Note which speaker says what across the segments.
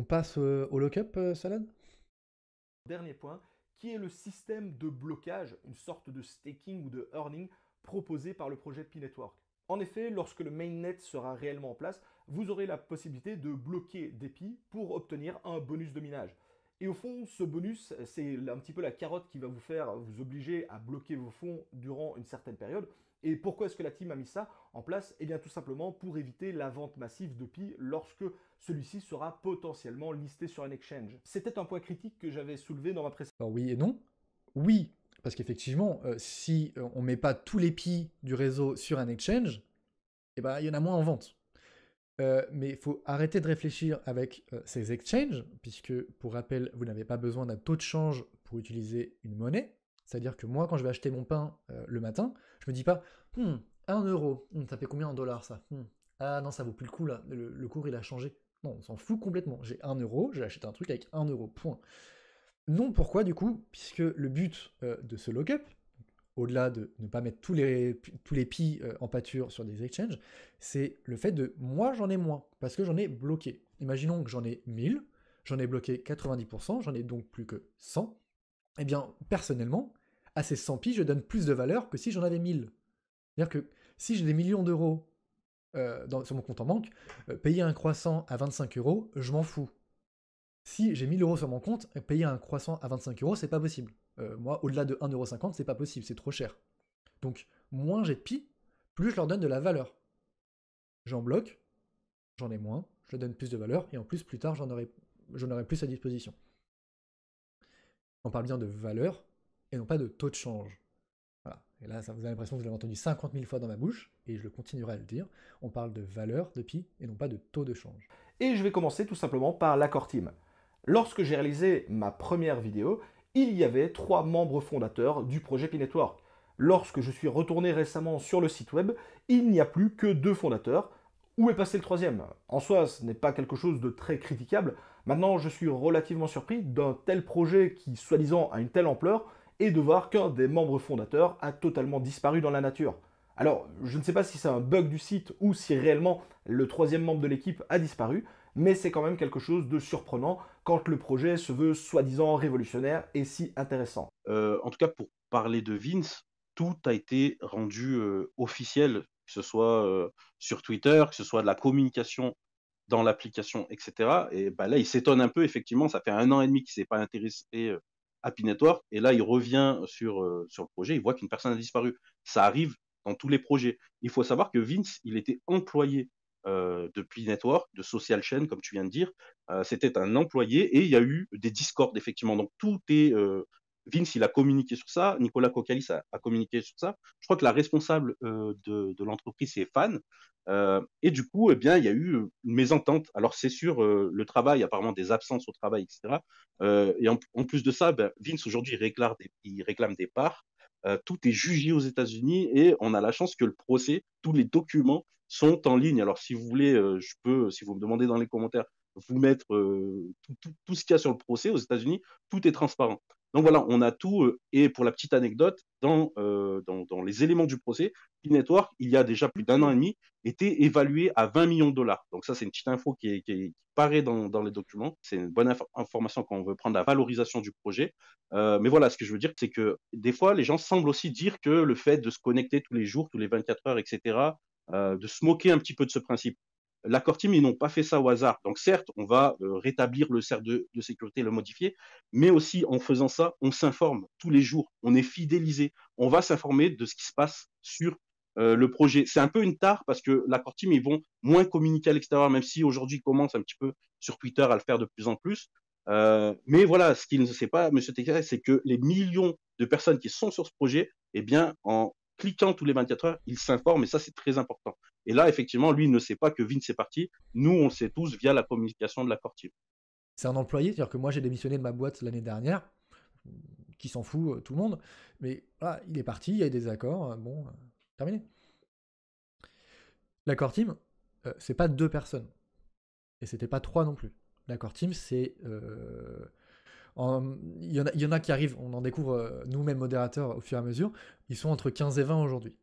Speaker 1: On passe euh, au lock-up, euh, Salad
Speaker 2: Dernier point, qui est le système de blocage, une sorte de staking ou de earning proposé par le projet Pi network En effet, lorsque le mainnet sera réellement en place, vous aurez la possibilité de bloquer des pi pour obtenir un bonus de minage. Et au fond, ce bonus, c'est un petit peu la carotte qui va vous faire vous obliger à bloquer vos fonds durant une certaine période, et pourquoi est-ce que la team a mis ça en place Eh bien tout simplement pour éviter la vente massive de Pi lorsque celui-ci sera potentiellement listé sur un exchange. C'était un point critique que j'avais soulevé dans ma précédente... Alors oui et non
Speaker 1: Oui, parce qu'effectivement, euh, si euh, on ne met pas tous les PI du réseau sur un exchange, eh ben, il y en a moins en vente. Euh, mais il faut arrêter de réfléchir avec ces exchanges, puisque pour rappel, vous n'avez pas besoin d'un taux de change pour utiliser une monnaie. C'est-à-dire que moi, quand je vais acheter mon pain euh, le matin, je me dis pas, hum, 1 euro, hmm, ça fait combien en dollars ça hmm. Ah non, ça vaut plus le coup là, le, cours il a changé. Non, on s'en fout complètement. J'ai 1 euro, j'ai acheté un truc avec 1 euro, point. Non, pourquoi du coup Puisque le but euh, de ce lock-up, au-delà de ne pas mettre tous les, tous les pis euh, en pâture sur des exchanges, c'est le fait de moi j'en ai moins, parce que j'en ai bloqué. Imaginons que j'en ai 1000, j'en ai bloqué 90%, j'en ai donc plus que 100. Eh bien, personnellement, à ces 100 pi, je donne plus de valeur que si j'en avais 1000. C'est-à-dire que si j'ai des millions d'euros euh, sur mon compte en banque, euh, payer un croissant à 25 euros, je m'en fous. Si j'ai 1000 euros sur mon compte, euh, payer un croissant à 25 euros, c'est pas possible. moi, au-delà de 1,50 euros, c'est pas possible, c'est trop cher. Donc, moins j'ai de pi, plus je leur donne de la valeur. J'en bloque, j'en ai moins, je donne plus de valeur, et en plus, plus tard, j'en aurai, aurai plus à disposition. On parle bien de valeur, et non pas de taux de change. Voilà. Et là, ça vous a l'impression que vous l'avez entendu 50 000 fois dans ma bouche, et je le continuerai à le dire. On parle de valeur de pi et non pas de taux de change. Et je vais commencer tout simplement
Speaker 2: par l'accord team. Lorsque j'ai réalisé ma première vidéo, il y avait trois membres fondateurs du projet Pi network Lorsque je suis retourné récemment sur le site web, il n'y a plus que deux fondateurs. Où est passé le troisième En soi, ce n'est pas quelque chose de très critiquable. Maintenant, je suis relativement surpris d'un tel projet qui, soi-disant, a une telle ampleur et de voir qu'un des membres fondateurs a totalement disparu dans la nature. Alors, je ne sais pas si c'est un bug du site ou si réellement le troisième membre de l'équipe a disparu, mais c'est quand même quelque chose de surprenant quand le projet se veut soi-disant révolutionnaire et si intéressant.
Speaker 3: Euh, en tout cas, pour parler de Vince, tout a été rendu euh, officiel, que ce soit euh, sur Twitter, que ce soit de la communication dans l'application, etc. Et bah là, il s'étonne un peu, effectivement, ça fait un an et demi qu'il ne s'est pas intéressé à Network, et là, il revient euh, sur, le projet, il voit qu'une personne a disparu. Ça arrive dans tous les projets. Il faut savoir que Vince, il était employé euh, de P Network, de Social Chain, comme tu viens de dire. Euh, c'était un employé, et il y a eu des discordes, effectivement. Donc, tout est Vince, il a communiqué sur ça, Nicolas Cocalis a, communiqué sur ça. Je crois que la responsable euh, de, l'entreprise, c'est Fan. Euh, et du coup, eh bien, il y a eu une mésentente. Alors, c'est sûr, euh, le travail, apparemment des absences au travail, etc. et en, plus de ça, ben, Vince, aujourd'hui, il il réclame des parts. tout est jugé aux États-Unis et on a la chance que le procès, tous les documents sont en ligne. Alors, si vous voulez, je peux, si vous me demandez dans les commentaires vous mettre euh, tout, ce qu'il y a sur le procès aux États-Unis, tout est transparent. Donc voilà, on a tout. Euh, et pour la petite anecdote, dans, euh, dans, les éléments du procès, P Network, il y a déjà plus d'un an et demi, était évalué à 20 millions de dollars. Donc ça, c'est une petite info qui, paraît dans, les documents. C'est une bonne information quand on veut prendre la valorisation du projet. mais voilà, ce que je veux dire, c'est que des fois, les gens semblent aussi dire que le fait de se connecter tous les jours, tous les 24 heures, etc., de se moquer un petit peu de ce principe. L'accord team, ils n'ont pas fait ça au hasard. Donc certes, on va euh, rétablir le cercle de, sécurité, le modifier, mais aussi en faisant ça, on s'informe tous les jours, on est fidélisé, on va s'informer de ce qui se passe sur euh, le projet. C'est un peu une tare parce que l'accord team, ils vont moins communiquer à l'extérieur, même si aujourd'hui ils commencent un petit peu sur Twitter à le faire de plus en plus. Euh, mais voilà, ce qu'il ne sait pas, Monsieur Texas, c'est que les millions de personnes qui sont sur ce projet, eh bien, en cliquant tous les 24 heures, ils s'informent et ça, c'est très important. Et là, effectivement, lui ne sait pas que Vince est parti. Nous, on le sait tous via la communication de l'accord
Speaker 1: team. C'est un employé, c'est-à-dire que moi, j'ai démissionné de ma boîte l'année dernière, qui s'en fout, euh, tout le monde. Mais ah, il est parti, il y a eu des accords, euh, bon, euh, terminé. L'accord team, c'est pas deux personnes. Et c'était pas trois non plus. L'accord team, c'est. y en a, il y en a qui arrivent, on en découvre nous-mêmes modérateurs au fur et à mesure. Ils sont entre 15 et 20 aujourd'hui.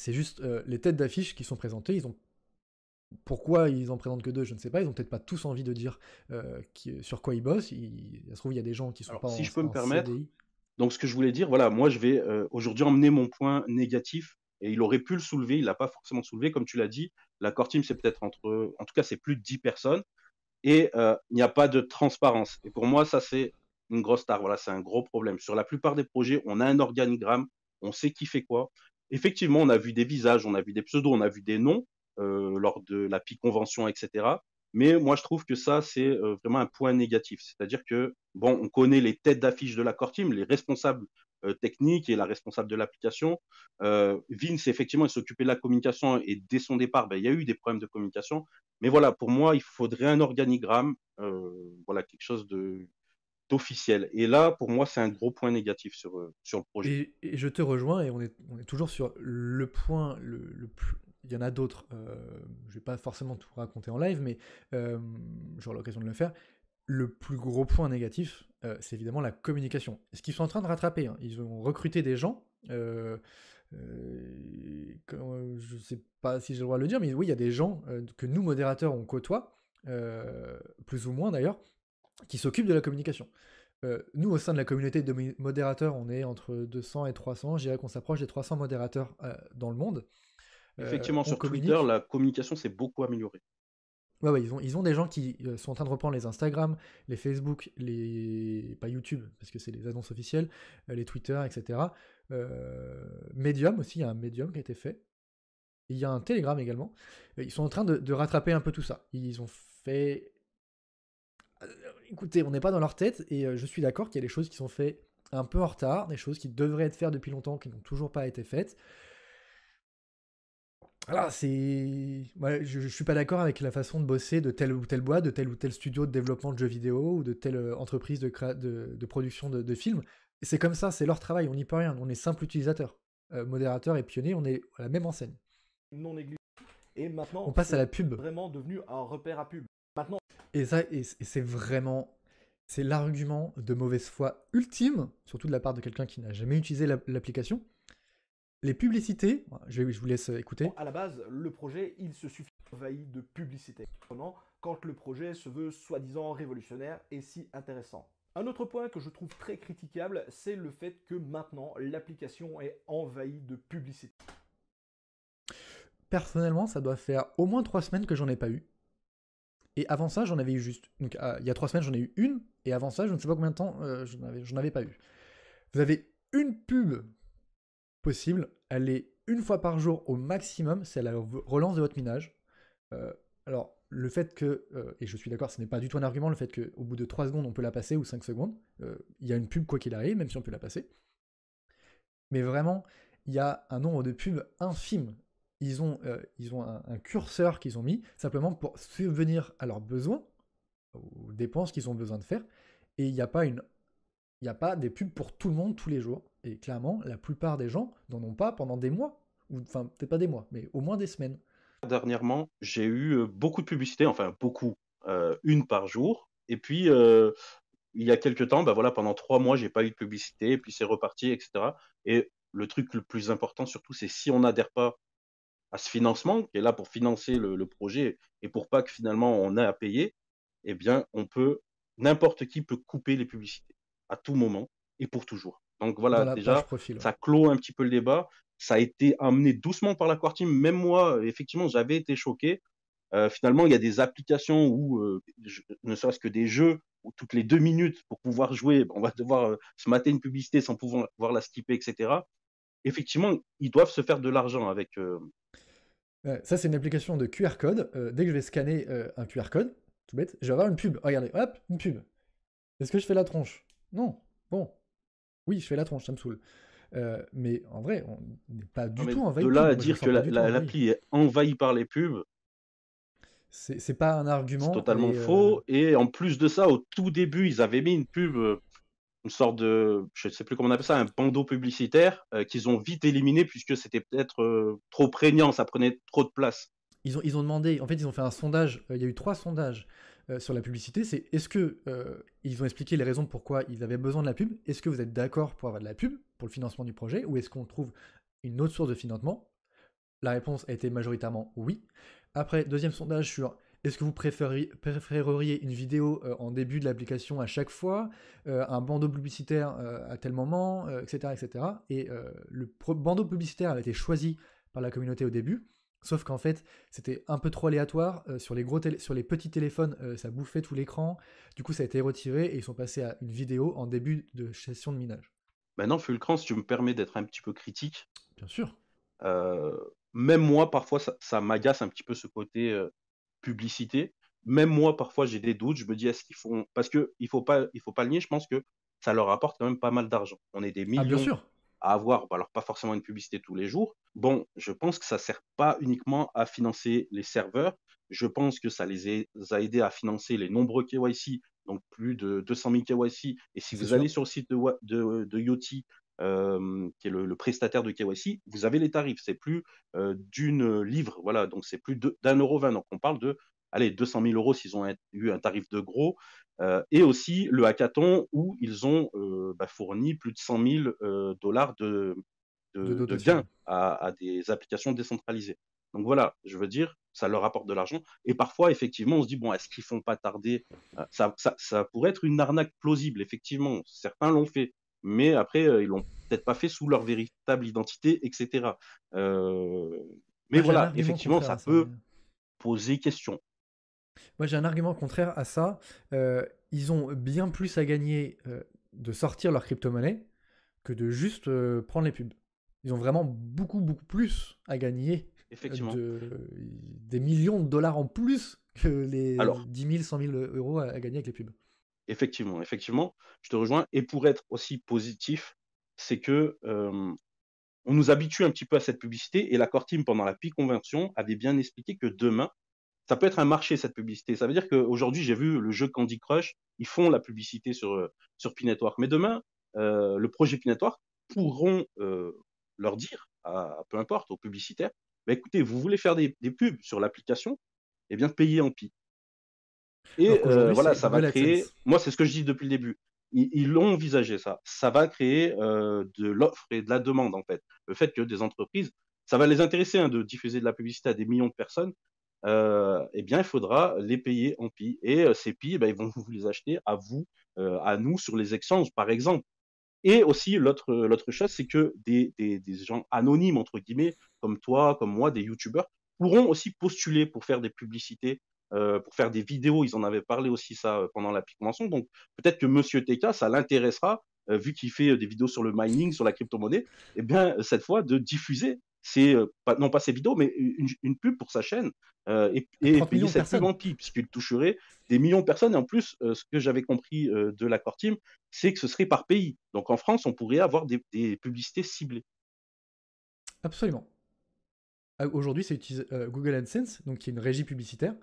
Speaker 1: C'est juste euh, les têtes d'affiche qui sont présentées, ils ont pourquoi ils en présentent que deux, je ne sais pas. Ils ont peut-être pas tous envie de dire euh, sur quoi ils bossent. Il, se trouve, il y a des gens qui sont pas si je peux me permettre.
Speaker 3: Donc, ce que je voulais dire, voilà, moi, je vais euh, aujourd'hui emmener mon point négatif. Et il aurait pu le soulever, il l'a pas forcément soulevé, comme tu l'as dit. La core team, c'est peut-être entre, en tout cas, c'est plus de 10 personnes, et il n'y a pas de transparence. Et pour moi, ça c'est une grosse tare. Voilà, c'est un gros problème. Sur la plupart des projets, on a un organigramme, on sait qui fait quoi effectivement, on a vu des visages, on a vu des pseudos, on a vu des noms euh, lors de la PI convention, etc. Mais moi, je trouve que ça, c'est euh, vraiment un point négatif. C'est-à-dire que, bon, on connaît les têtes d'affiche de l'accord team, les responsables euh, techniques et la responsable de l'application. Vince, effectivement, il s'occupait de la communication et dès son départ, ben, il y a eu des problèmes de communication. Mais voilà, pour moi, il faudrait un organigramme, voilà, quelque chose de officiel. Et là, pour moi, c'est un gros point négatif sur, euh, sur le projet.
Speaker 1: Et, je te rejoins, et on est, on est toujours sur le point le, le plus... Il y en a d'autres, euh, je vais pas forcément tout raconter en live, mais euh, j'aurai l'occasion de le faire. Le plus gros point négatif, euh, c'est évidemment la communication. Ce qu'ils sont en train de rattraper, hein. ils ont recruté des gens. Euh, euh, je sais pas si j'ai le droit de le dire, mais oui, il y a des gens que nous, modérateurs, on côtoie, plus ou moins d'ailleurs, qui s'occupe de la communication. Euh, nous, au sein de la communauté de modérateurs, on est entre 200 et 300. Je dirais qu'on s'approche des 300 modérateurs euh, dans le monde. Euh, Effectivement, sur Twitter,
Speaker 3: la communication s'est beaucoup améliorée.
Speaker 1: Ouais, ils ont, ils ont des gens qui sont en train de reprendre les Instagram, les Facebook, les. pas YouTube, parce que c'est les annonces officielles, les Twitter, etc. Medium aussi, il y a un Medium qui a été fait. Il y a un Telegram également. Ils sont en train de, de rattraper un peu tout ça. Ils ont fait écoutez, on n'est pas dans leur tête et euh, je suis d'accord qu'il y a des choses qui sont faites un peu en retard, des choses qui devraient être faites depuis longtemps, qui n'ont toujours pas été faites. Voilà, c'est. je, ne suis pas d'accord avec la façon de bosser de telle ou telle boîte, de tel ou tel studio de développement de jeux vidéo ou de telle euh, entreprise de, production de, films. C'est comme ça, c'est leur travail, on n'y peut rien. On est simple utilisateur, euh, modérateur et pionnier, on est à la même enseigne. Non
Speaker 2: Et maintenant, on passe à la pub. Vraiment devenu un repère à pub.
Speaker 1: Maintenant, et ça, c'est vraiment, c'est l'argument de mauvaise foi ultime, surtout de la part de quelqu'un qui n'a jamais utilisé l'application. Les publicités, je, vous laisse écouter. À la base,
Speaker 2: le projet, il se suffit envahi de publicité quand le projet se veut soi-disant révolutionnaire et si intéressant. Un autre point que je trouve très critiquable, c'est le fait que maintenant l'application est envahie de publicité.
Speaker 1: Personnellement, ça doit faire au moins trois semaines que j'en ai pas eu. Et avant ça, j'en avais eu juste. Ah, il y a trois semaines, j'en ai eu une. Et avant ça, je ne sais pas combien de temps, euh, je n'en avais pas eu. Vous avez une pub possible. Elle est une fois par jour au maximum. C'est la relance de votre minage. Euh, alors, le fait que, euh, et je suis d'accord, ce n'est pas du tout un argument, le fait qu'au bout de trois secondes, on peut la passer ou cinq secondes. Il y a une pub, quoi qu'il arrive, même si on peut la passer. Mais vraiment, il y a un nombre de pubs infime ils ont, euh, ils ont un, curseur qu'ils ont mis simplement pour subvenir à leurs besoins, aux dépenses qu'ils ont besoin de faire. Et il n'y a pas une, il a pas des pubs pour tout le monde tous les jours. Et clairement, la plupart des gens n'en ont pas pendant des mois, ou enfin peut-être pas des mois, mais au moins des semaines.
Speaker 3: Dernièrement, j'ai eu euh, beaucoup de publicités, enfin beaucoup, euh, une par jour. Et puis il y a quelques temps, bah voilà, pendant trois mois, j'ai pas eu de publicité, et puis c'est reparti, etc. Et le truc le plus important surtout, c'est si on n'adhère pas à ce financement qui est là pour financer le, projet et pour pas que finalement on ait à payer, eh bien, on peut, n'importe qui peut couper les publicités à tout moment et pour toujours. Donc voilà, déjà, ça clôt un petit peu le débat. Ça a été amené doucement par la Core Team. Même moi, effectivement, j'avais été choqué. Euh, finalement, il y a des applications où, euh, ne serait-ce que des jeux, où toutes les deux minutes, pour pouvoir jouer, on va devoir euh, se mater une publicité sans pouvoir, pouvoir la skipper, etc effectivement, ils doivent se faire de l'argent avec. Euh,
Speaker 1: ça, c'est une application de QR code. Euh, dès que je vais scanner euh, un QR code, tout bête, je vais avoir une pub. Oh, regardez, hop, une pub. Est-ce que je fais la tronche Non. Bon. Oui, je fais la tronche, ça me saoule. mais en vrai, on n'est pas du tout envahi. De là à dire que l'appli
Speaker 2: est
Speaker 3: envahie par les pubs.
Speaker 1: C'est pas un argument. C'est totalement faux.
Speaker 3: Et en plus de ça, au tout début, ils avaient mis une pub une sorte de, je ne sais plus comment on appelle ça, un bandeau publicitaire euh, qu'ils ont vite éliminé puisque c'était peut-être euh, trop prégnant, ça prenait trop de place.
Speaker 1: Ils ont, ils ont demandé, en fait, ils ont fait un sondage, euh, il y a eu trois sondages sur la publicité, c'est est-ce que ils ont expliqué les raisons pourquoi ils avaient besoin de la pub, est-ce que vous êtes d'accord pour avoir de la pub pour le financement du projet, ou est-ce qu'on trouve une autre source de financement La réponse a été majoritairement oui. Après, deuxième sondage sur est-ce que vous préféreriez une vidéo euh, en début de l'application à chaque fois, euh, un bandeau publicitaire euh, à tel moment, etc., etc. Et le bandeau publicitaire avait été choisi par la communauté au début, sauf qu'en fait c'était un peu trop aléatoire. sur, les gros sur les petits téléphones, ça bouffait tout l'écran. Du coup, ça a été retiré et ils sont passés à une vidéo en début de session de minage.
Speaker 3: Maintenant, bah Fulcran, si tu me permets d'être un petit peu critique. Bien sûr. même moi, parfois, ça, m'agace un petit peu ce côté publicité. Même moi, parfois, j'ai des doutes. Je me dis, est-ce qu'ils font. Parce qu'il ne faut, pas, il faut pas le nier, je pense que ça leur apporte quand même pas mal d'argent. On est des ah, millions bien sûr. à avoir, alors pas forcément une publicité tous les jours. Bon, je pense que ça ne sert pas uniquement à financer les serveurs. Je pense que ça les a aidés à financer les nombreux KYC, donc plus de 200 000 KYC. Et si vous allez sur le site de, de, de Yoti, euh, qui est le, prestataire de KYC, vous avez les tarifs. C'est plus euh, d'une livre, voilà, donc c'est plus d'un euro vingt. Donc on parle de, allez, 200 000 euros s'ils ont eu un tarif de gros. Euh, et aussi le hackathon où ils ont bah, fourni plus de 100 000 dollars de, de, gains à, des applications décentralisées. Donc voilà, je veux dire, ça leur apporte de l'argent. Et parfois, effectivement, on se dit, bon, est-ce qu'ils font pas tarder ça, pourrait être une arnaque plausible, effectivement. Certains l'ont fait mais après, euh, ils l'ont peut-être pas fait sous leur véritable identité, etc. Euh, mais voilà, effectivement, ça, peut euh, poser question.
Speaker 1: Moi, j'ai un argument contraire à ça. ils ont bien plus à gagner de sortir leur crypto-monnaie que de juste prendre les pubs. Ils ont vraiment beaucoup, beaucoup plus à gagner. Effectivement. des millions de dollars en plus que les Alors, 10 000, 100 000 euros à, gagner avec les pubs
Speaker 3: effectivement, effectivement, je te rejoins. Et pour être aussi positif, c'est que euh, on nous habitue un petit peu à cette publicité et l'accord team pendant la pi convention avait bien expliqué que demain, ça peut être un marché cette publicité. Ça veut dire qu'aujourd'hui, j'ai vu le jeu Candy Crush, ils font la publicité sur, euh, sur Mais demain, euh, le projet P pourront leur dire, à, peu importe, aux publicitaires, bah, écoutez, vous voulez faire des, pubs sur l'application, eh bien payez en pi. Et euh, voilà, ça va créer. Moi, c'est ce que je dis depuis le début. Ils l'ont envisagé ça. Ça va créer euh, de l'offre et de la demande en fait. Le fait que des entreprises, ça va les intéresser hein, de diffuser de la publicité à des millions de personnes. Euh, eh bien, il faudra les payer en pi. Et euh, ces pi, eh ben, ils vont vous les acheter à vous, euh, à nous, sur les exchanges, par exemple. Et aussi, l'autre, l'autre chose, c'est que des, des, des, gens anonymes, entre guillemets, comme toi, comme moi, des youtubeurs, pourront aussi postuler pour faire des publicités euh, pour faire des vidéos. Ils en avaient parlé aussi ça euh, pendant la pique pique-mention. Donc peut-être que Monsieur TK, ça l'intéressera, euh, vu qu'il fait des vidéos sur le mining, sur la crypto-monnaie, et eh bien cette fois de diffuser c'est non pas ses vidéos, mais une, pub pour sa chaîne et, payer cette pub en puisqu'il toucherait des millions de personnes. Et en plus, ce que j'avais compris de l'accord team, c'est que ce serait par pays. Donc en France, on pourrait avoir des, publicités ciblées.
Speaker 1: Absolument. Ah, aujourd'hui, c'est Google AdSense, donc qui est une régie publicitaire,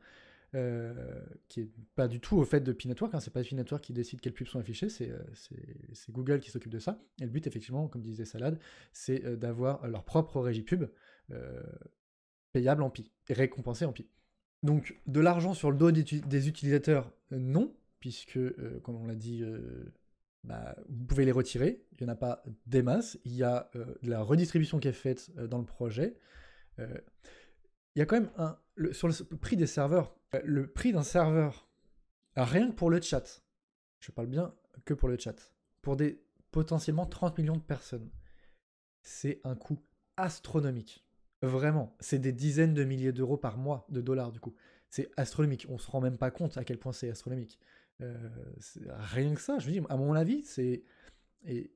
Speaker 1: euh, qui est pas du tout au fait de Pinatwork, hein. c'est pas Pinatwork qui décide quelles pubs sont affichées, euh, c'est, Google qui s'occupe de ça. Et le but, effectivement, comme disait Salad, c'est euh, d'avoir leur propre régie pub payable en pi, et récompensée en pi. Donc, de l'argent sur le dos des, utilisateurs, non, puisque, comme on l'a dit, bah, vous pouvez les retirer, il n'y en a pas des masses, il y a de la redistribution qui est faite dans le projet. il y a quand même un, sur le prix des serveurs, euh, le prix d'un serveur, rien que pour le chat, je parle bien que pour le chat, pour des potentiellement 30 millions de personnes, c'est un coût astronomique. Vraiment, c'est des dizaines de milliers d'euros par mois, de dollars du coup. C'est astronomique, on se rend même pas compte à quel point c'est astronomique. Euh, rien que ça, je veux dire, à mon avis, c'est... Et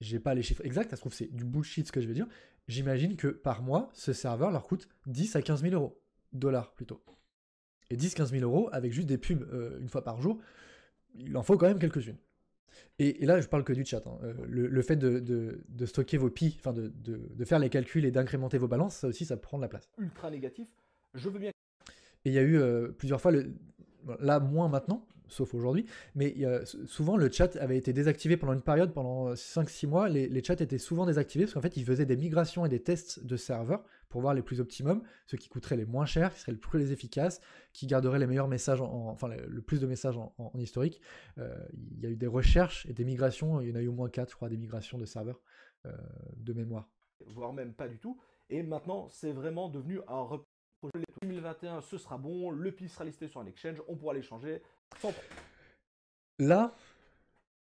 Speaker 1: j'ai pas les chiffres exacts, ça se trouve c'est du bullshit ce que je veux dire. J'imagine que par mois, ce serveur leur coûte 10 à 15 000 euros dollars plutôt. Et 10-15 000 euros avec juste des pubs euh, une fois par jour, il en faut quand même quelques-unes. Et, là, je parle que du chat. Hein. Euh, le, fait de, stocker vos pis, enfin de, faire les calculs et d'incrémenter vos balances, ça aussi, ça prend de la place.
Speaker 2: Ultra négatif,
Speaker 1: je veux bien. Et il y a eu euh, plusieurs fois, le... là moins maintenant, sauf aujourd'hui, mais souvent le chat avait été désactivé pendant une période, pendant 5-6 euh, mois, les, chats étaient souvent désactivés parce qu'en fait ils faisaient des migrations et des tests de serveurs pour voir les plus optimums, ceux qui coûteraient les moins chers, qui seraient le plus efficaces, qui garderaient les meilleurs messages, enfin le, plus de messages en, historique. Euh, il y a eu des recherches et des migrations, il y en a eu au moins 4 je crois, des migrations de serveurs euh, de mémoire.
Speaker 2: Voire même pas du tout. Et maintenant c'est vraiment devenu un 2021, ce sera bon, le PI sera listé sur un exchange, on pourra l'échanger,
Speaker 1: là,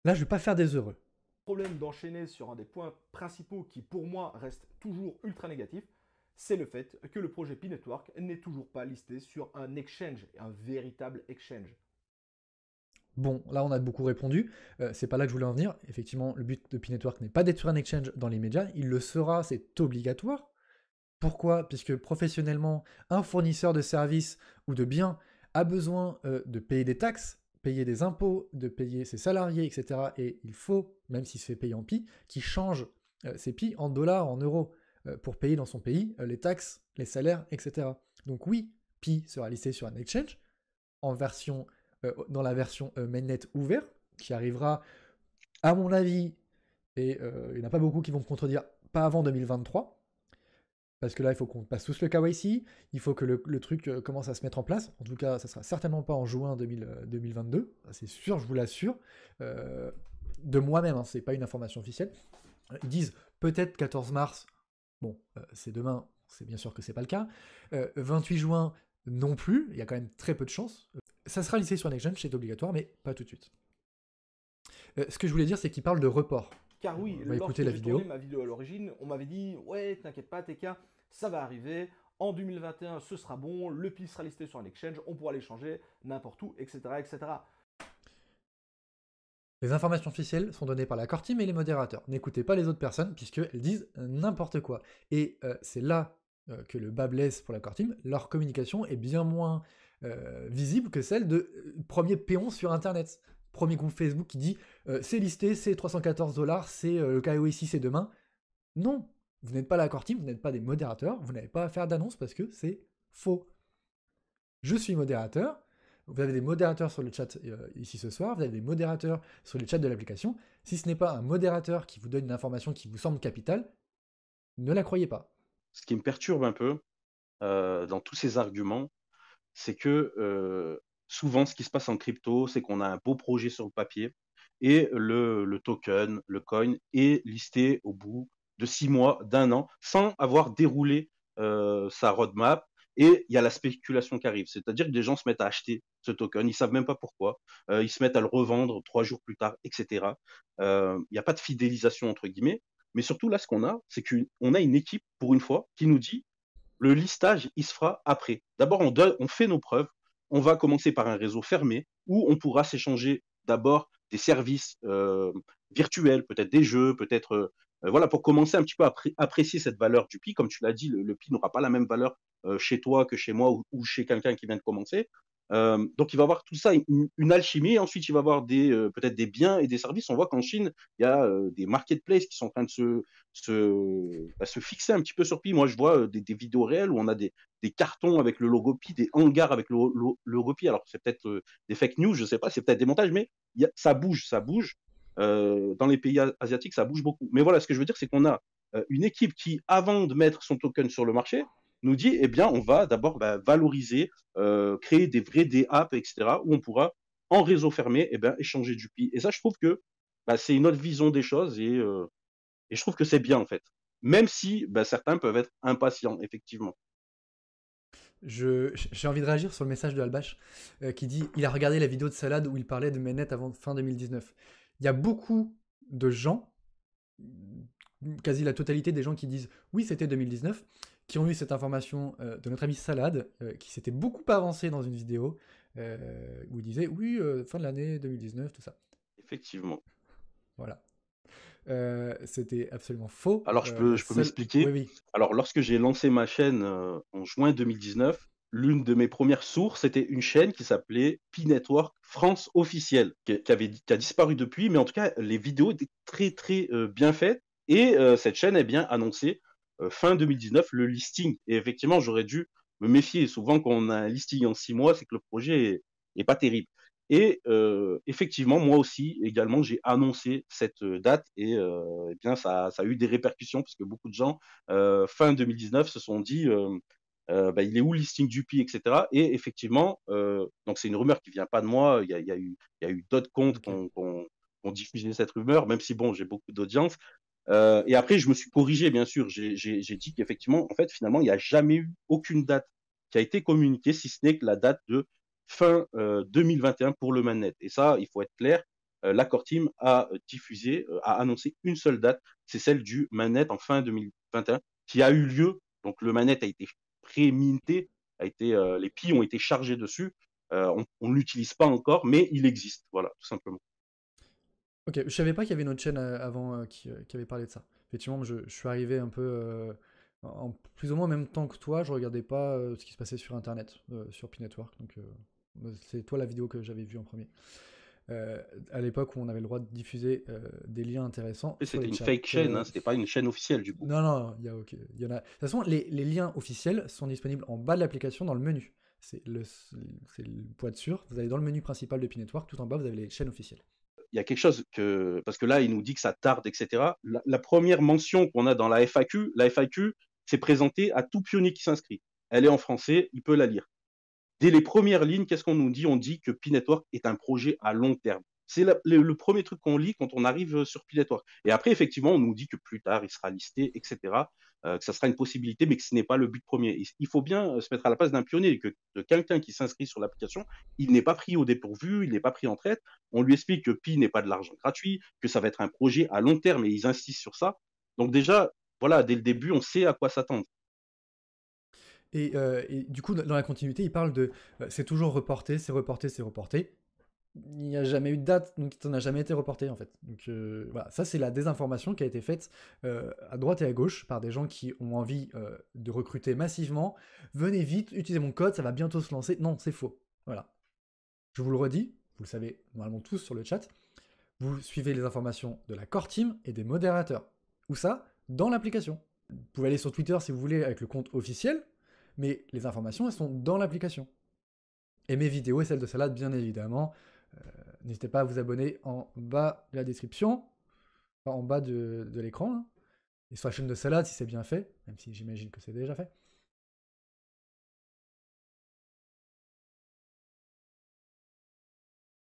Speaker 1: là, je vais pas faire des heureux.
Speaker 2: Problème d'enchaîner sur un des points principaux qui, pour moi, reste toujours ultra négatif, c'est le fait que le projet P-Network n'est toujours pas listé sur un exchange, un véritable exchange.
Speaker 1: Bon, là on a beaucoup répondu, euh, c'est pas là que je voulais en venir. Effectivement, le but de P-Network n'est pas d'être sur un exchange dans les médias, il le sera, c'est obligatoire. Pourquoi Puisque professionnellement, un fournisseur de services ou de biens a besoin euh, de payer des taxes, payer des impôts, de payer ses salariés, etc. Et il faut, même s'il se fait payer en pi, qu'il change euh, ses pi en dollars, en euros, euh, pour payer dans son pays les taxes, les salaires, etc. Donc oui, pi sera listé sur un exchange en version, dans la version mainnet ouvert, qui arrivera, à mon avis, et il n'y en a pas beaucoup qui vont me contredire, pas avant 2023. Parce que là, il faut qu'on passe tous le KYC, il faut que le, truc euh, commence à se mettre en place. En tout cas, ça sera certainement pas en juin 2022, euh, c'est sûr, je vous l'assure. Euh, de moi-même, hein, c'est pas une information officielle. Ils disent peut-être 14 mars, bon, c'est demain, c'est bien sûr que c'est pas le cas. 28 juin, non plus, il y a quand même très peu de chances. Ça sera lissé sur NextGen, c'est obligatoire, mais pas tout de suite. ce que je voulais dire, c'est qu'ils parlent de report.
Speaker 2: Car oui, on va la vidéo. ma vidéo à l'origine, on m'avait dit Ouais, t'inquiète pas, t'es TK, ça va arriver. En 2021, ce sera bon, le PI sera listé sur un exchange, on pourra l'échanger n'importe où, etc., etc.
Speaker 1: Les informations officielles sont données par la core team et les modérateurs. N'écoutez pas les autres personnes puisqu'elles disent n'importe quoi. Et euh, c'est là euh, que le bas blesse pour la core team. Leur communication est bien moins euh, visible que celle de premier péon sur Internet. Premier groupe Facebook qui dit c'est listé, c'est 314 dollars, c'est le KOI ici, c'est demain. Non, vous n'êtes pas la core team, vous n'êtes pas des modérateurs, vous n'avez pas à faire d'annonce parce que c'est faux. Je suis modérateur, vous avez des modérateurs sur le chat euh, ici ce soir, vous avez des modérateurs sur le chat de l'application. Si ce n'est pas un modérateur qui vous donne une information qui vous semble capitale, ne la croyez pas.
Speaker 3: Ce qui me perturbe un peu euh, dans tous ces arguments, c'est que euh, souvent ce qui se passe en crypto, c'est qu'on a un beau projet sur le papier et le token, le coin est listé au bout de six mois, d'un an, sans avoir déroulé euh, sa roadmap. Et il y a la spéculation qui arrive, c'est-à-dire que des gens se mettent à acheter ce token, ils savent même pas pourquoi, euh, ils se mettent à le revendre trois jours plus tard, etc. Euh, il n'y a pas de fidélisation entre guillemets, mais surtout là, ce qu'on a, c'est qu'on a une équipe pour une fois qui nous dit le listage, il se fera après. D'abord, on, fait nos preuves, on va commencer par un réseau fermé où on pourra s'échanger d'abord des services virtuels, peut-être des jeux, peut-être euh, voilà, pour commencer un petit peu à apprécier cette valeur du pi, comme tu l'as dit, le, pi n'aura pas la même valeur euh, chez toi que chez moi ou, chez quelqu'un qui vient de commencer. Euh, donc il va avoir tout ça, une, alchimie. Ensuite, il va avoir des peut-être des biens et des services. On voit qu'en Chine, il y a des marketplaces qui sont en train de se bah, se, fixer un petit peu sur Pi. Moi, je vois des, vidéos réelles où on a des, cartons avec le logo Pi, des hangars avec le, logo Pi. Alors c'est peut-être des fake news, je sais pas, c'est peut-être des montages, mais ça bouge, ça bouge. Euh, dans les pays asiatiques, ça bouge beaucoup. Mais voilà, ce que je veux dire, c'est qu'on a euh, une équipe qui, avant de mettre son token sur le marché, nous dit, eh bien, on va d'abord bah, valoriser, euh, créer des vrais des apps, etc., où on pourra, en réseau fermé, eh bien, échanger du pi. Et ça, je trouve que bah, c'est une autre vision des choses et, je trouve que c'est bien, en fait. Même si bah, certains peuvent être impatients, effectivement.
Speaker 1: J'ai envie de réagir sur le message de Albash qui dit il a regardé la vidéo de Salad où il parlait de Menet avant fin 2019 il y a beaucoup de gens, quasi la totalité des gens qui disent oui, c'était 2019, qui ont eu cette information euh, de notre ami Salade, euh, qui s'était beaucoup avancé dans une vidéo euh, où il disait oui, fin de l'année 2019, tout ça. Effectivement. Voilà. c'était absolument faux. Alors je peux, je peux
Speaker 3: m'expliquer. Alors lorsque j'ai lancé ma chaîne en juin 2019, l'une de mes premières sources c'était une chaîne qui s'appelait P-Network France officielle, qui, avait, qui a disparu depuis, mais en tout cas, les vidéos étaient très, très euh, bien faites. Et euh, cette chaîne a eh bien annoncé, euh, fin 2019 le listing. Et effectivement, j'aurais dû me méfier. Souvent, quand on a un listing en six mois, c'est que le projet n'est pas terrible. Et effectivement, moi aussi, également, j'ai annoncé cette date et, eh bien, ça, ça, a eu des répercussions parce que beaucoup de gens, fin 2019, se sont dit euh, bah, il est où le listing du PI, etc. Et effectivement, euh, donc c'est une rumeur qui vient pas de moi. Il y a, eu, eu d'autres comptes qui ont, diffusé cette rumeur, même si bon, j'ai beaucoup d'audience. Euh, et après, je me suis corrigé, bien sûr. J'ai dit qu'effectivement, en fait, finalement, il n'y a jamais eu aucune date qui a été communiquée, si ce n'est que la date de fin 2021 pour le manette. Et ça, il faut être clair. l'accord Team a diffusé, a annoncé une seule date, c'est celle du manette en fin 2021, qui a eu lieu donc le manette a été pré-minté, a été, euh, les pis ont été chargés dessus. Euh, on ne l'utilise pas encore, mais il existe, voilà, tout simplement.
Speaker 1: Ok, je savais pas qu'il y avait une autre chaîne euh, avant qui, avait parlé de ça. Effectivement, je, suis arrivé un peu en plus ou moins en même temps que toi, je regardais pas ce qui se passait sur Internet, sur P Network. Donc, c'est toi la vidéo que j'avais vue en premier. Euh, à l'époque où on avait le droit de diffuser euh, des liens intéressants. C'était une fake chaîne, hein, c'était pas
Speaker 3: une chaîne officielle du coup.
Speaker 1: Non, non, il y, en a. De toute façon, les, liens officiels sont disponibles en bas de l'application dans le menu. C'est le, le poids de sûr. Vous allez dans le menu principal de Pinetwork, tout en bas, vous avez les chaînes officielles
Speaker 3: il y a quelque chose que parce que là il nous dit que ça tarde etc la, la première mention qu'on a dans la FAQ la FAQ c'est présenté à tout pionnier qui s'inscrit elle est en français il peut la lire Dès les premières lignes, qu'est-ce qu'on nous dit On dit que P-Network est un projet à long terme. C'est le, premier truc qu'on lit quand on arrive euh, sur P-Network. Et après, effectivement, on nous dit que plus tard, il sera listé, etc., euh, que ça sera une possibilité, mais que ce n'est pas le but premier. Il faut bien euh, se mettre à la place d'un pionnier, que, de quelqu'un qui s'inscrit sur l'application, il n'est pas pris au dépourvu, il n'est pas pris en traite. On lui explique que Pi n'est pas de l'argent gratuit, que ça va être un projet à long terme, et ils insistent sur ça. Donc déjà, voilà, dès le début, on sait à quoi s'attendre.
Speaker 1: Euh, et, du coup, dans la continuité, il parle de euh, c'est toujours reporté, c'est reporté, c'est reporté. Il n'y a jamais eu de date, donc ça n'a jamais été reporté en fait. Donc euh, voilà, ça c'est la désinformation qui a été faite à droite et à gauche par des gens qui ont envie de recruter massivement. Venez vite, utilisez mon code, ça va bientôt se lancer. Non, c'est faux. Voilà. Je vous le redis, vous le savez normalement tous sur le chat. Vous suivez les informations de la core team et des modérateurs. Où ça Dans l'application. Vous pouvez aller sur Twitter si vous voulez avec le compte officiel, mais les informations, elles sont dans l'application. Et mes vidéos et celles de Salade, bien évidemment. Euh, n'hésitez pas à vous abonner en bas de la description, en bas de, de l'écran, hein. et sur la chaîne de Salade si c'est bien fait, même si j'imagine que c'est déjà fait.